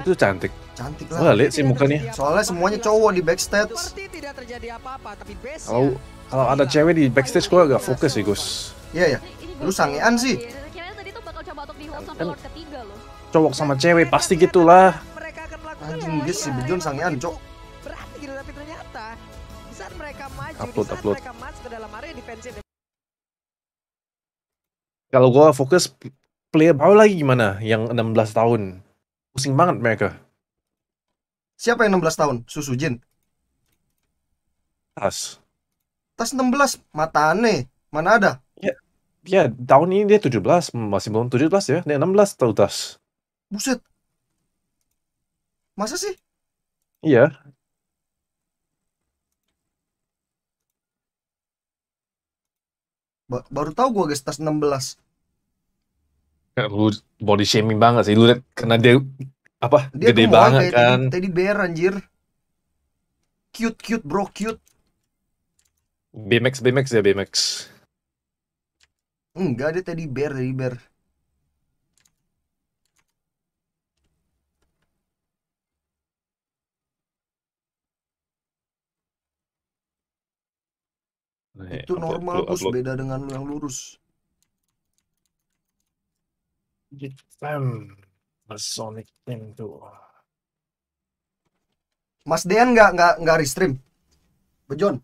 Itu cantik. Cantik lah. lihat sih mukanya. Soalnya semuanya cowok di backstage. Kalau kalau ada iya. cewek di backstage gue agak fokus sih Gus. Iya ya. Lu sangean sih. Kan cowok sama cewek pasti gitulah. Anjing Gus si Bejun sangean cok. upload, upload. Kalau gue fokus player baru lagi gimana? Yang 16 tahun. Pusing banget mereka. Siapa yang 16 tahun? Susu Jin. Tas. Tas 16, mata aneh. Mana ada? Ya, ya tahun ini dia 17, masih belum 17 ya. Dia 16 tahu tas. Buset. Masa sih? Iya. Ba baru tahu gua guys tas 16 lu body shaming banget sih lu liat karena dia apa dia gede banget kayak kan teddy, bear anjir cute cute bro cute BMX BMX ya BMX enggak ada tadi bear teddy bear itu normal terus beda dengan lu yang lurus Sonic Team Temple. Uh, Mas Dean nggak nggak nggak restream, Bejon?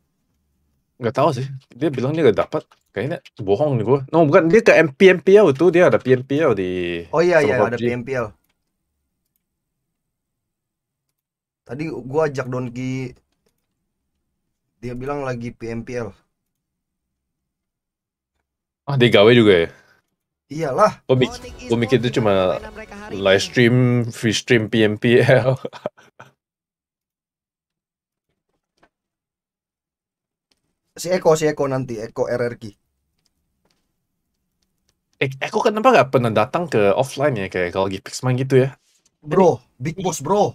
Nggak tahu sih. Dia bilang dia nggak dapat. Kayaknya bohong nih gue. No bukan dia ke MPMPL tuh dia ada PMPL di. Oh iya iya ada PMPL. Tadi gue ajak Donki. Dia bilang lagi PMPL. Ah, dia gawe juga ya? Iyalah. Gue mikir, itu cuma live stream, free stream PMPL. si Eko, si Eko nanti, Eko RRQ. E eh, Eko kenapa gak pernah datang ke offline ya kayak kalau lagi Pixman gitu ya? Bro, Big Boss bro.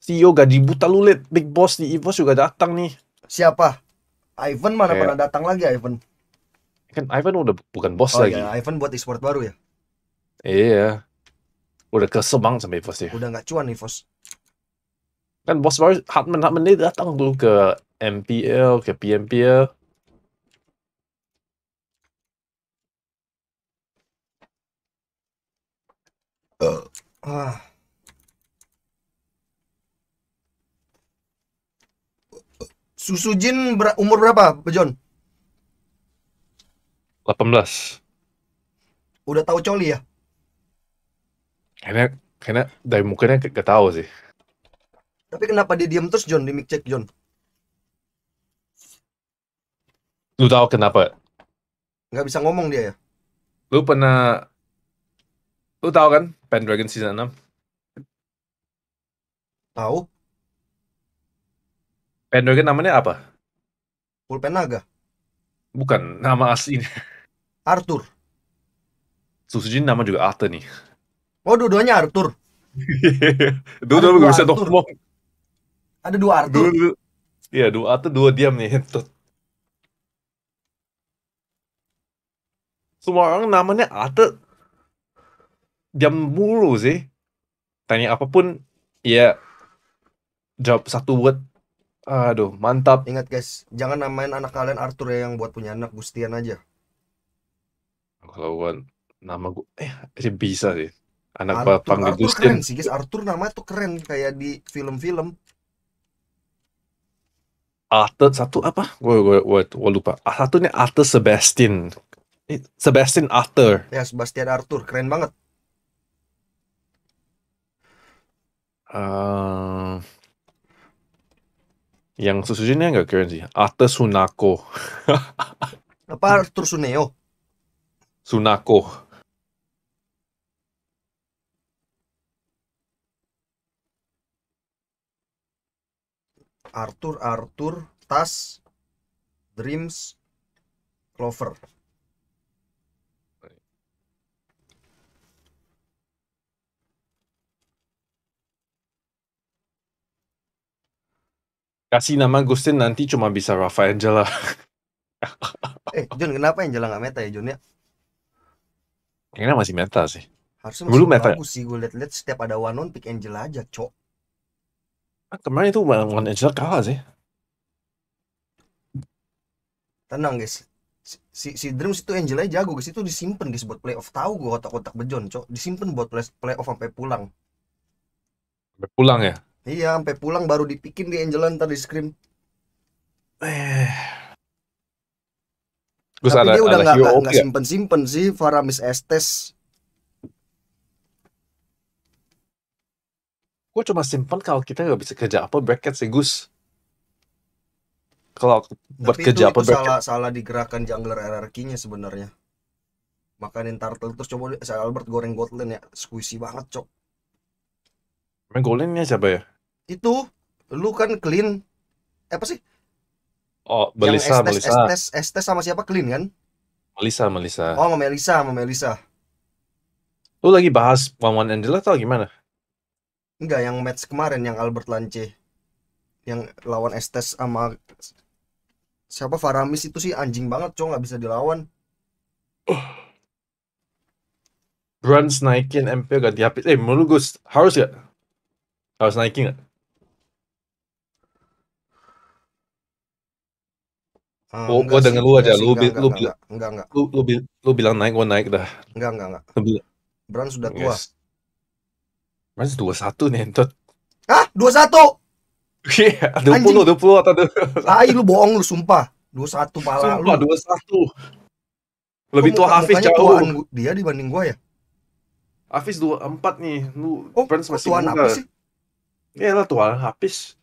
CEO gak buta lulit, Big Boss di EVOS juga datang nih. Siapa? Ivan mana kayak... pernah datang lagi Ivan? kan Ivan udah bukan bos oh, iya, lagi. Oh ya, Ivan buat e-sport baru ya? Iya. Udah kesel banget sama EVOS ya. Udah gak cuan nih EVOS. Kan bos baru Hartman Hartman ini datang tuh ke MPL, ke PMPL. Uh. Eh. Ah. Jin ber umur berapa, Bejon? 18. Udah tahu coli ya? Kayaknya kayaknya dari mukanya gak tau sih. Tapi kenapa dia diam terus John di mic check John? Lu tahu kenapa? Gak bisa ngomong dia ya? Lu pernah Lu tahu kan Pendragon season 6? Tahu. Pendragon namanya apa? Pulpen naga. Bukan nama aslinya. Arthur. Susujin nama juga Arthur nih. Oh, dua-duanya Arthur. dua-dua gue bisa ngomong. Ada dua Arthur. Dua, Iya, dua Arthur, dua diam nih. Semua orang namanya Arthur. Diam mulu sih. Tanya apapun, ya jawab satu word Aduh, mantap. Ingat guys, jangan namain anak kalian Arthur ya yang buat punya anak Gustian aja. Kalau gua nama gue, eh sih eh, bisa sih. Anak Arthur, panggil Arthur Gustian. Keren sih guys, Arthur nama tuh keren kayak di film-film. Arthur satu apa? Gue gua gua, gua lupa. Ah, satunya Arthur Sebastian. Eh, Sebastian Arthur. Ya, Sebastian Arthur, keren banget. Uh, yang sesungguhnya enggak keren sih Ate Sunako apa Arthur Suneo Sunako Arthur Arthur Tas Dreams Clover Kasih nama Gustin nanti cuma bisa Rafa Angela. eh, Jun, kenapa Angela nggak meta ya, Jun ya? Kayaknya masih meta sih. Harusnya masih Dulu meta. Ya? sih gue liat-liat setiap ada one on pick Angela aja, cok. Ah, kemarin itu one Angela kalah sih. Tenang guys, si, si Dreams itu Angela jago guys itu disimpan guys buat playoff tahu gue otak-otak bejon cok disimpan buat playoff sampai pulang sampai pulang ya Iya, sampai pulang baru dipikin di Angelan ntar di scream. Eh. Gus Tapi ada, dia udah nggak nggak ya? simpen simpen sih Faramis Estes. Gue cuma simpen kalau kita nggak bisa kerja apa bracket sih Gus. Kalau bekerja apa itu bracket. Salah salah di gerakan jungler RRQ-nya sebenarnya. Makanin turtle terus coba saya Albert goreng Gotland ya, squishy banget cok. Main golinnya siapa ya? Itu lu kan clean eh, apa sih? Oh, Melisa, Yang Estes, Estes, Estes sama siapa clean kan? Melisa, Melisa. Oh, sama Melisa, sama Melisa. Lu lagi bahas One One Angela atau gimana? Enggak, yang match kemarin yang Albert Lance. Yang lawan Estes sama siapa Faramis itu sih anjing banget, cowok nggak bisa dilawan. Uh. Brunts naikin MP ganti HP. Eh, menurut gue harus gak? harus naikin nggak Uh, oh, gue dengan lu aja, lu enggak, lu lu, bilang naik, gue naik dah. Enggak, enggak, enggak. Beran sudah tua. Yes. dua satu nih, entot. Hah? Dua satu? Iya, dua puluh, dua puluh atau dua. Ai, lu bohong, lu sumpah. Dua satu pala. Sumpah, dua satu. Lebih tua Hafiz jauh. Dia dibanding gue ya. Hafiz dua empat nih, lu. Oh, tuan apa sih? Ela iya, toalha habis.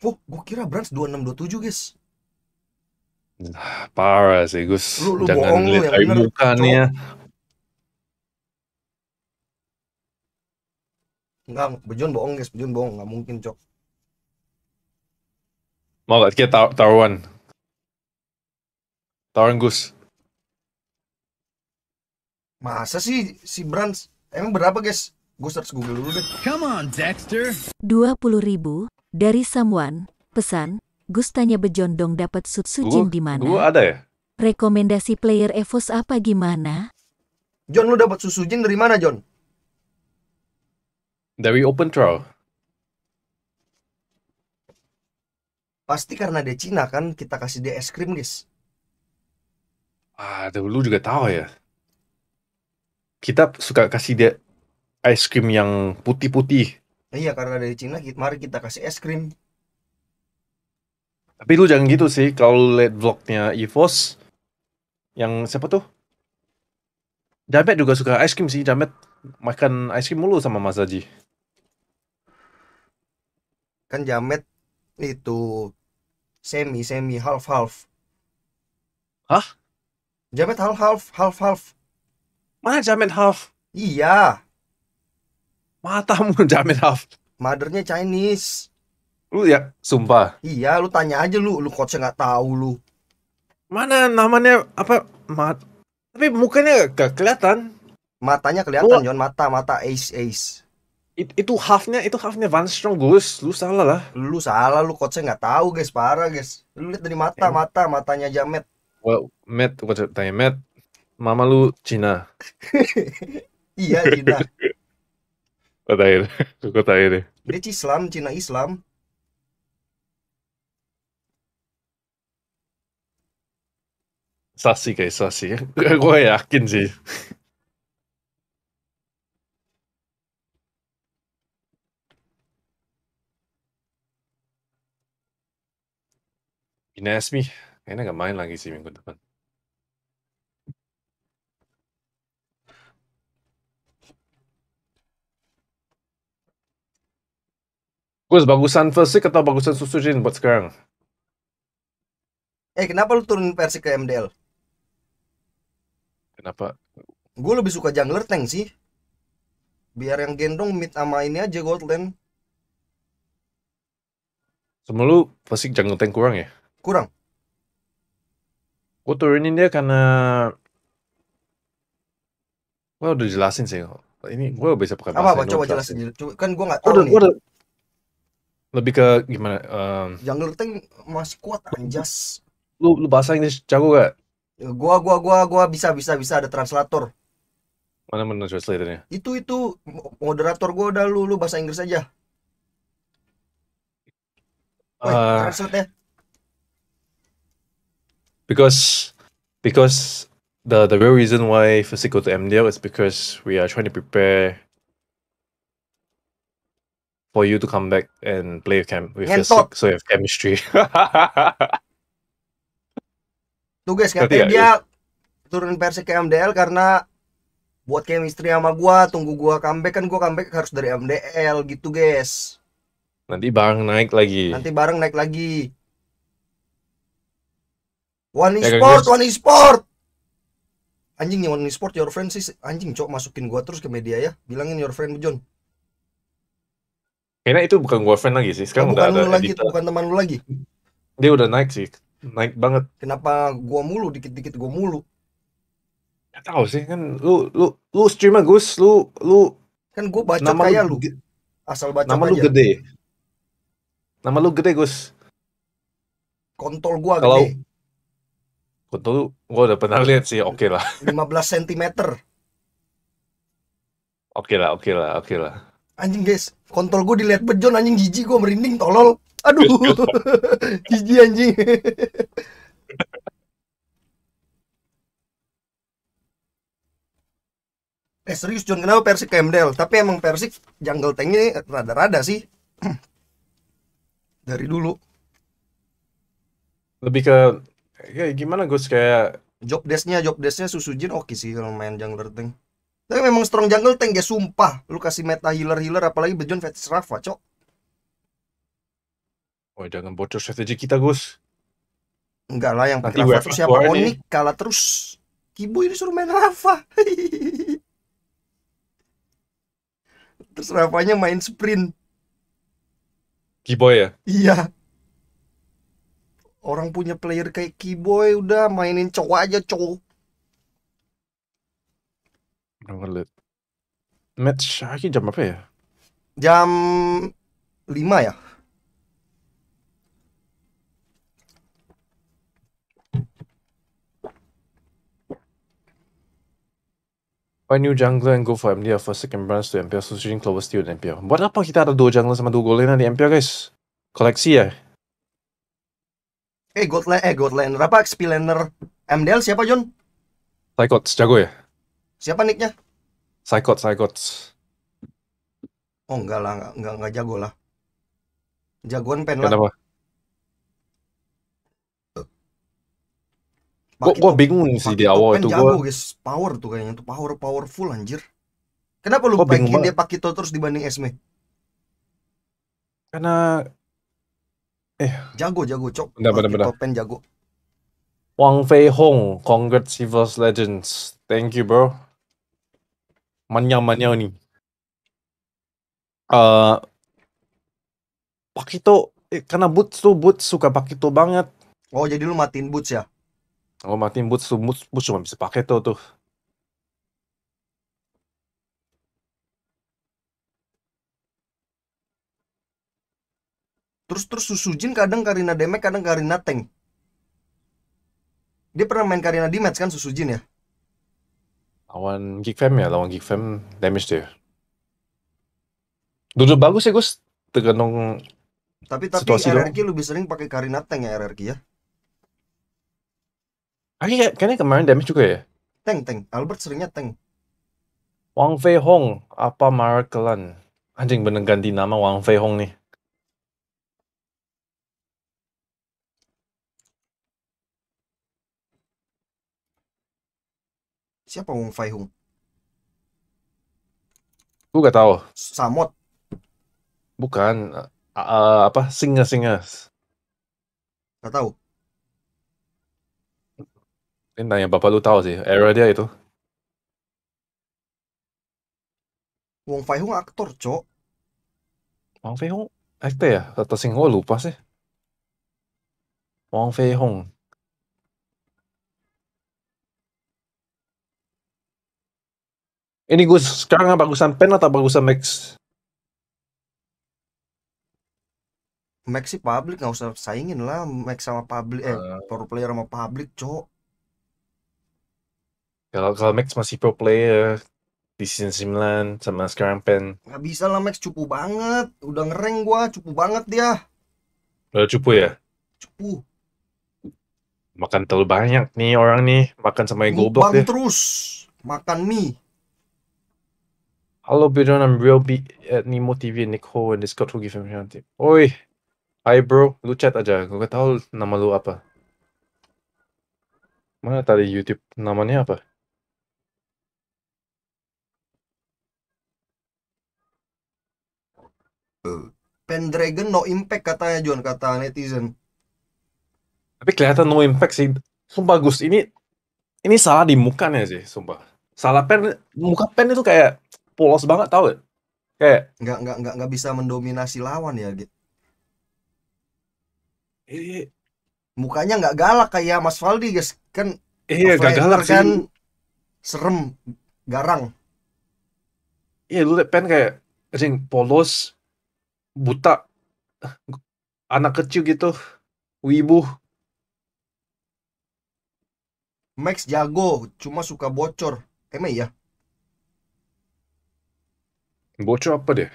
Oh, gue kira Brands 2627 guys. Ah, parah sih Gus. Lu, lu Jangan lihat dari ya. Enggak, Bejon bohong guys, Bejon bohong, nggak mungkin cok. Mau gak kita taruhan? Taruhan Gus. Masa sih si Brands? Emang berapa guys? Gue search Google dulu deh. Come on, Dexter. 20 ribu dari someone. Pesan, Gustanya tanya bejondong dapat jin di mana? Gue ada ya? Rekomendasi player Evos apa gimana? John lu dapat susujin dari mana John? Dari Open Trial. Pasti karena dia Cina kan kita kasih dia es krim guys. Ah, lu juga tahu ya kita suka kasih dia ice cream yang putih-putih. Iya karena dari Cina, mari kita kasih es krim. Tapi lu jangan gitu sih, kalau lihat vlognya Evos, yang siapa tuh? Jamet juga suka ice cream sih, Jamet makan ice cream mulu sama Mas Haji. Kan Jamet itu semi semi half half. Hah? Jamet half half half half mana Jamet half iya matamu Jamet half Madernya Chinese lu ya sumpah iya lu tanya aja lu lu coachnya nggak tahu lu mana namanya apa mat tapi mukanya gak kelihatan matanya kelihatan John mata mata ace ace It, itu halfnya itu halfnya Van Strong Gus lu salah lah lu salah lu coachnya nggak tahu guys parah guys lu lihat dari mata eh. mata matanya Jamet. well Matt coach tanya Matt Mama lu Cina. iya Cina. Kota air, kota air. Dia Islam, Cina Islam. Sasi kayak sasi, gue yakin sih. Inesmi, kayaknya gak main lagi sih minggu depan. Gus, bagusan versi atau bagusan susu Jin buat sekarang? Eh, kenapa lu turun versi ke MDL? Kenapa? Gue lebih suka jungler tank sih. Biar yang gendong mid sama ini aja lane. Semua lu versi jungler tank kurang ya? Kurang. Gue turunin dia karena... Gue udah jelasin sih. Ini gue bisa pakai bahasa Apa, apa? Coba jelasin. Kan gue gak tau nih lebih ke gimana um... jungler Tank masih kuat anjas lu lu bahasa Inggris jago gak ya, gua gua gua gua bisa bisa bisa ada translator mana mana translatornya itu itu moderator gua udah lu lu bahasa Inggris aja uh, translate ya. because because the the real reason why physical to MDL is because we are trying to prepare for you to come back and play camp with your so you have chemistry. Tuh guys katanya dia turun versi ke MDL karena buat chemistry sama gua, tunggu gua comeback kan gua comeback harus dari MDL gitu guys. Nanti bareng naik lagi. Nanti bareng naik lagi. One ya, Sport, One Sport. Anjing nih One Sport your friend sih anjing cok masukin gua terus ke media ya. Bilangin your friend John. Kayaknya itu bukan girlfriend lagi sih. Sekarang oh, udah bukan ada lu lagi, editor. bukan teman lu lagi. Dia udah naik sih, naik banget. Kenapa gua mulu dikit-dikit gua mulu? Gak tahu sih kan lu lu lu streamer Gus, lu lu kan gua baca nama kayak lu, Asal baca Nama aja. lu gede. Nama lu gede Gus. Kontol gua Kalau Kontol lu gua udah pernah lihat sih, oke okay lah. 15 sentimeter Oke okay lah, oke okay lah, oke okay lah anjing guys kontol gue dilihat bejon anjing jijik gue merinding tolol aduh jijik anjing eh serius John kenapa Persik kemdel? tapi emang Persik jungle tanknya rada-rada sih dari dulu lebih ke ya gimana gue? kayak job desknya job desknya Susujin oke okay sih kalau main jungle tank tapi memang strong jungle tank ya sumpah. Lu kasih meta healer-healer apalagi Bejon Vets Rafa, cok. Oh, jangan bocor strategi kita, Gus. Enggak lah, yang pakai Rafa siapa Onik kalah terus. Kibo ini suruh main Rafa. terus Rafanya main sprint. Kiboy ya? Iya. Orang punya player kayak Kiboy udah mainin cowok aja cowok. Coba Match lagi jam apa ya? Jam 5 ya? Why new jungler and go for MDR for second branch to Empire, switching Clover Steel dan Empire. Buat apa kita ada dua jungler sama dua golena di Empire guys? Koleksi ya? Eh, Godland, eh gold Berapa? apa? XP MDL siapa John? Psychot, jago ya? Siapa nicknya? Psychot, Psychot. Oh enggak lah, enggak, enggak, enggak jago lah. Jagoan pen Kenapa? lah. Kenapa? Gue bingung Pake sih di awal itu gue. guys, power tuh kayaknya tuh power powerful anjir. Kenapa lu pengen dia Pakito terus dibanding Esme? Karena eh jago jago cok. Benar benar benar. Pen jago. Wang Fei Hong, Congrats Evil Legends. Thank you bro manja-manja nih. Uh, eh, pakai itu eh, karena boots tuh boots suka pakai itu banget. Oh jadi lu matiin boots ya? Oh matiin boots tuh boots, boots cuma bisa pakai tuh tuh. Terus terus Susujin kadang Karina Demek kadang Karina Tank. Dia pernah main Karina di match kan Susujin ya? Lawan Geek Fam ya, lawan Geek Fam damage dia. Dulu hmm. bagus ya Gus, tergantung tapi tapi situasi RRQ dong. lebih sering pakai Karina tank ya RRQ ya. Aki kayaknya kemarin damage juga ya. Tank tank, Albert seringnya tank. Wang Fei Hong apa Markelan? Anjing bener ganti nama Wang Fei Hong nih. Siapa Wong Fei Hung? Gue gak tau. Samot. Bukan. Uh, apa? Singa singa. Gak tahu. Ini tanya bapak lu tahu sih. Era dia itu. Wong Fei Hung aktor, cok. Wong Fei Hung aktor ya? Atau sing lupa sih. Wong Fei Hung. Ini gue sekarang bagusan pen atau bagusan Max? Max sih public nggak usah saingin lah Max sama public eh, eh. pro player sama public cok kalau kalau Max masih pro player di season 9 sama sekarang pen Gak bisa lah Max cupu banget udah ngereng gua cupu banget dia udah cupu ya cupu makan terlalu banyak nih orang nih makan sama yang goblok deh terus makan mie Alo, Bidon, I'm real big at eh, Nemo TV and Nico and Discord who give him nanti. Oi, hi bro, lu chat aja. Gue gak tau nama lu apa. Mana tadi YouTube namanya apa? Pendragon no impact katanya John kata netizen. Tapi kelihatan no impact sih. Sumpah Gus, ini ini salah di mukanya sih, sumpah. Salah pen muka pen itu kayak polos banget tau ya kayak nggak nggak nggak nggak bisa mendominasi lawan ya gitu iya mukanya nggak galak kayak Mas Valdi guys kan iya nggak galak kan sih. serem garang iya lu liat pen kayak anjing polos buta anak kecil gitu wibu Max jago cuma suka bocor emang ya. Bocor apa deh?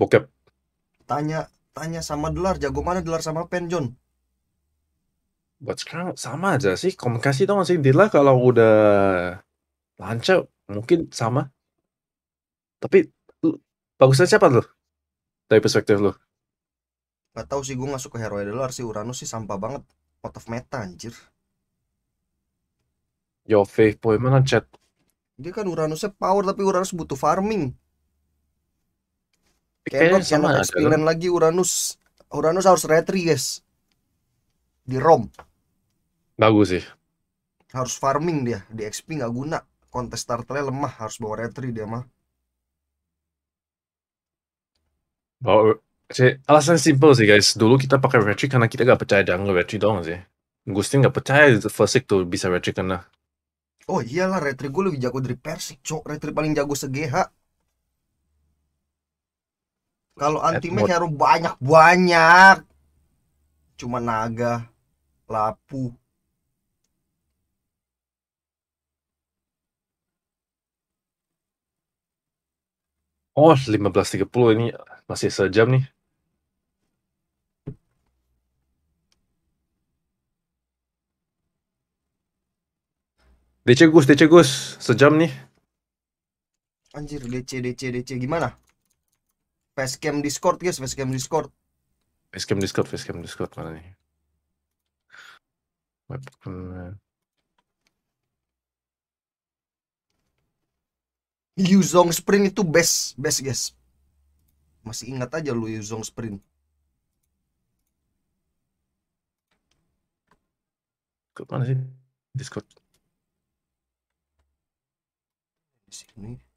Bokep. Tanya, tanya sama Delar. Jago mana Delar sama Pen, John? Buat sekarang sama aja sih. Komunikasi tau masih sih? Delar kalau udah lancar, mungkin sama. Tapi, lu, bagusnya siapa lu? Dari perspektif lu? Gak tau sih, gue gak suka hero Delar sih. Uranus sih sampah banget. Out of meta, anjir. Yo, Faith Boy, mana chat? Dia kan Uranusnya power, tapi Uranus butuh farming. Kayaknya sama ada ya. lagi Uranus. Uranus harus retri, guys. Di ROM. Bagus sih. Harus farming dia. Di XP nggak guna. Kontes starternya lemah. Harus bawa retri dia mah. Bawa alasan simpel sih guys. Dulu kita pakai retri karena kita nggak percaya jungle retri doang sih. Gusti nggak percaya Versik tuh bisa retri karena. Oh iyalah retri gue lebih jago dari Persik, cok. Retri paling jago segeha. Kalau anti-mage ya harus banyak-banyak. Cuma naga, lapu, Oh, 15.30 ini masih sejam nih. DC Gus, DC Gus, sejam nih. Anjir, DC, DC, DC, gimana? Facecam Discord guys, facecam Discord. Facecam Discord, facecam Discord mana nih? Webcam. Yuzong Sprint itu best, best guys. Masih ingat aja lu Yuzong Sprint. Ke mana sih Discord? Di sini.